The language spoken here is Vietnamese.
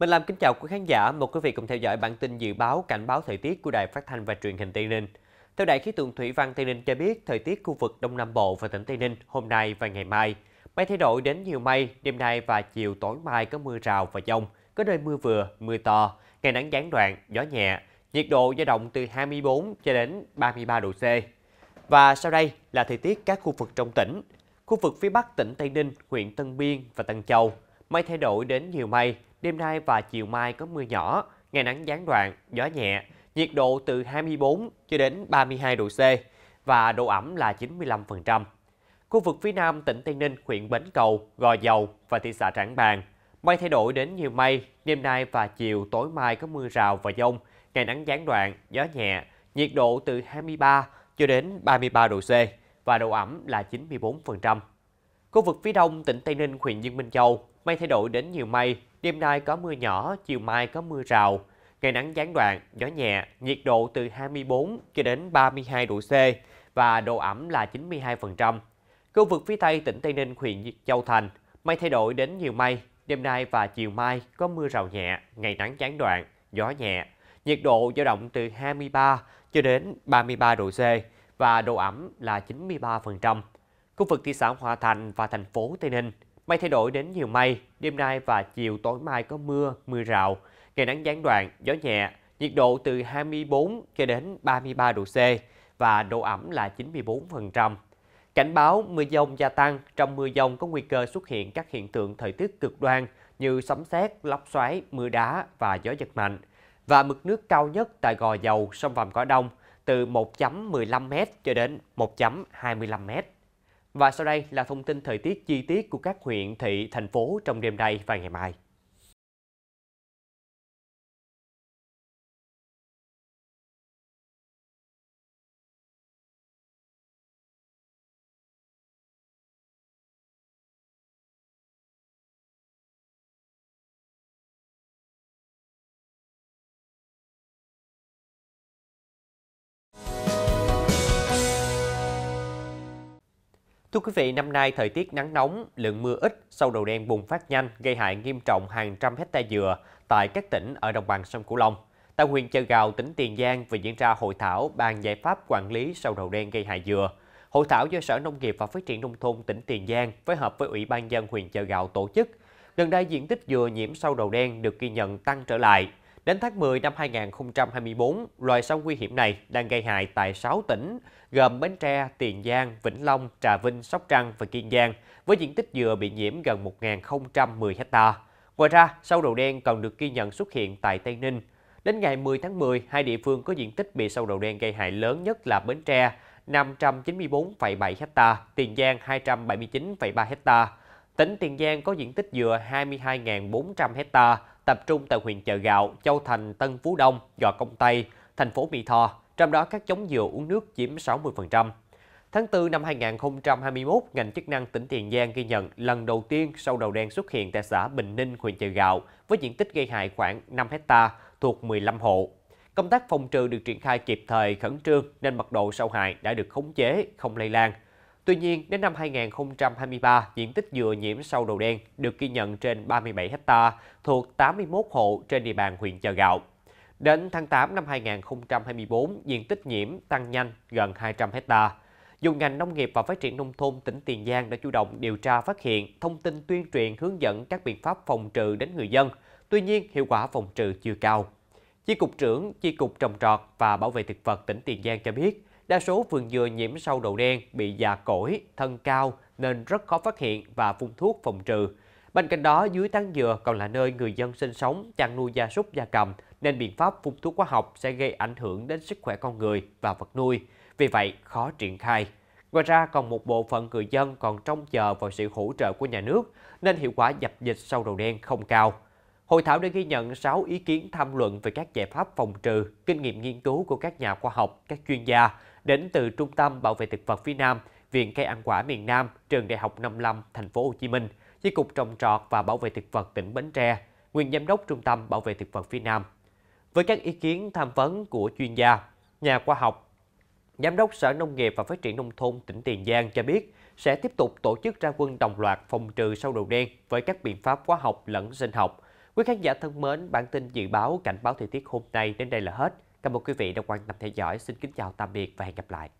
Mình làm kính chào quý khán giả, một quý vị cùng theo dõi bản tin dự báo cảnh báo thời tiết của Đài Phát thanh và Truyền hình Tây Ninh. Theo Đài khí tượng thủy văn Tây Ninh cho biết, thời tiết khu vực Đông Nam Bộ và tỉnh Tây Ninh hôm nay và ngày mai mây thay đổi đến nhiều mây, đêm nay và chiều tối mai có mưa rào và dông, có nơi mưa vừa, mưa to, ngày nắng gián đoạn, gió nhẹ, nhiệt độ dao động từ 24 cho đến 33 độ C. Và sau đây là thời tiết các khu vực trong tỉnh. Khu vực phía Bắc tỉnh Tây Ninh, huyện Tân Biên và Tân Châu, Mây thay đổi đến nhiều mây, đêm nay và chiều mai có mưa nhỏ, ngày nắng gián đoạn, gió nhẹ, nhiệt độ từ 24 cho đến 32 độ C và độ ẩm là 95%. Khu vực phía nam tỉnh Tây Ninh, huyện Bến Cầu, Gò Dầu và thị xã Trảng Bàng, mây thay đổi đến nhiều mây, đêm nay và chiều tối mai có mưa rào và dông, ngày nắng gián đoạn, gió nhẹ, nhiệt độ từ 23 cho đến 33 độ C và độ ẩm là 94%. Khu vực phía đông tỉnh Tây Ninh, huyện Dương Minh Châu, mây thay đổi đến nhiều mây, đêm nay có mưa nhỏ, chiều mai có mưa rào. Ngày nắng gián đoạn, gió nhẹ, nhiệt độ từ 24 cho đến 32 độ C và độ ẩm là 92%. Khu vực phía tây tỉnh Tây Ninh, huyện Châu Thành, mây thay đổi đến nhiều mây, đêm nay và chiều mai có mưa rào nhẹ, ngày nắng gián đoạn, gió nhẹ. Nhiệt độ dao động từ 23 cho đến 33 độ C và độ ẩm là 93%. Khu vực thị xã Hòa Thành và thành phố Tây Ninh, mây thay đổi đến nhiều mây, đêm nay và chiều tối mai có mưa, mưa rào, ngày nắng gián đoạn, gió nhẹ, nhiệt độ từ 24 cho đến 33 độ C và độ ẩm là 94%. Cảnh báo mưa dông gia tăng, trong mưa dông có nguy cơ xuất hiện các hiện tượng thời tiết cực đoan như sấm sét, lốc xoáy, mưa đá và gió giật mạnh. Và mực nước cao nhất tại Gò Dầu, sông Vàm Cỏ Đông từ 1.15m cho đến 1.25m. Và sau đây là thông tin thời tiết chi tiết của các huyện, thị, thành phố trong đêm nay và ngày mai. Thưa quý vị, năm nay thời tiết nắng nóng, lượng mưa ít, sâu đầu đen bùng phát nhanh, gây hại nghiêm trọng hàng trăm hecta dừa tại các tỉnh ở đồng bằng sông Cửu Long. Tại huyện Chợ Gạo, tỉnh Tiền Giang vừa diễn ra hội thảo bàn giải pháp quản lý sâu đầu đen gây hại dừa. Hội thảo do Sở Nông nghiệp và Phát triển Nông thôn tỉnh Tiền Giang phối hợp với Ủy ban dân huyện Chợ Gạo tổ chức. Gần đây, diện tích dừa nhiễm sâu đầu đen được ghi nhận tăng trở lại Đến tháng 10 năm 2024, loài sâu nguy hiểm này đang gây hại tại 6 tỉnh gồm Bến Tre, Tiền Giang, Vĩnh Long, Trà Vinh, Sóc Trăng và Kiên Giang với diện tích dừa bị nhiễm gần 1.010 ha. Ngoài ra, sâu đầu đen còn được ghi nhận xuất hiện tại Tây Ninh. Đến ngày 10 tháng 10, hai địa phương có diện tích bị sâu đầu đen gây hại lớn nhất là Bến Tre 594,7 ha, Tiền Giang 279,3 ha. Tỉnh Tiền Giang có diện tích dừa 22.400 ha, tập trung tại huyện Chợ Gạo, Châu Thành, Tân Phú Đông, Gò Công Tây, thành phố Mỹ Tho, trong đó các chống dừa uống nước chiếm 60%. Tháng 4 năm 2021, ngành chức năng tỉnh Tiền Giang ghi nhận lần đầu tiên sâu đầu đen xuất hiện tại xã Bình Ninh, huyện Chợ Gạo, với diện tích gây hại khoảng 5 hecta thuộc 15 hộ. Công tác phòng trừ được triển khai kịp thời khẩn trương nên mật độ sâu hại đã được khống chế, không lây lan – Tuy nhiên, đến năm 2023, diện tích dừa nhiễm sâu đầu đen được ghi nhận trên 37 ha thuộc 81 hộ trên địa bàn huyện Chợ Gạo. Đến tháng 8 năm 2024, diện tích nhiễm tăng nhanh gần 200 ha. Dù ngành nông nghiệp và phát triển nông thôn tỉnh Tiền Giang đã chủ động điều tra phát hiện, thông tin tuyên truyền hướng dẫn các biện pháp phòng trừ đến người dân, tuy nhiên hiệu quả phòng trừ chưa cao. Chi cục trưởng Chi cục trồng trọt và bảo vệ thực vật tỉnh Tiền Giang cho biết, Đa số vườn dừa nhiễm sâu đầu đen bị già cỗi, thân cao nên rất khó phát hiện và phun thuốc phòng trừ. Bên cạnh đó, dưới tán dừa còn là nơi người dân sinh sống, chăn nuôi gia súc gia cầm, nên biện pháp phun thuốc hóa học sẽ gây ảnh hưởng đến sức khỏe con người và vật nuôi, vì vậy khó triển khai. Ngoài ra, còn một bộ phận người dân còn trông chờ vào sự hỗ trợ của nhà nước, nên hiệu quả dập dịch sâu đầu đen không cao. Hội thảo đã ghi nhận 6 ý kiến tham luận về các giải pháp phòng trừ, kinh nghiệm nghiên cứu của các nhà khoa học, các chuyên gia, đến từ Trung tâm Bảo vệ thực vật phía Nam, Viện cây ăn quả miền Nam, Trường Đại học 55, thành phố Hồ Chí Minh, Chi cục trồng trọt và bảo vệ thực vật tỉnh Bến Tre, nguyên giám đốc Trung tâm Bảo vệ thực vật phía Nam. Với các ý kiến tham vấn của chuyên gia, nhà khoa học, Giám đốc Sở Nông nghiệp và Phát triển Nông thôn tỉnh Tiền Giang cho biết sẽ tiếp tục tổ chức ra quân đồng loạt phòng trừ sâu đầu đen với các biện pháp khoa học lẫn sinh học. Quý khán giả thân mến, bản tin dự báo cảnh báo thời tiết hôm nay đến đây là hết. Cảm ơn quý vị đã quan tâm theo dõi. Xin kính chào tạm biệt và hẹn gặp lại.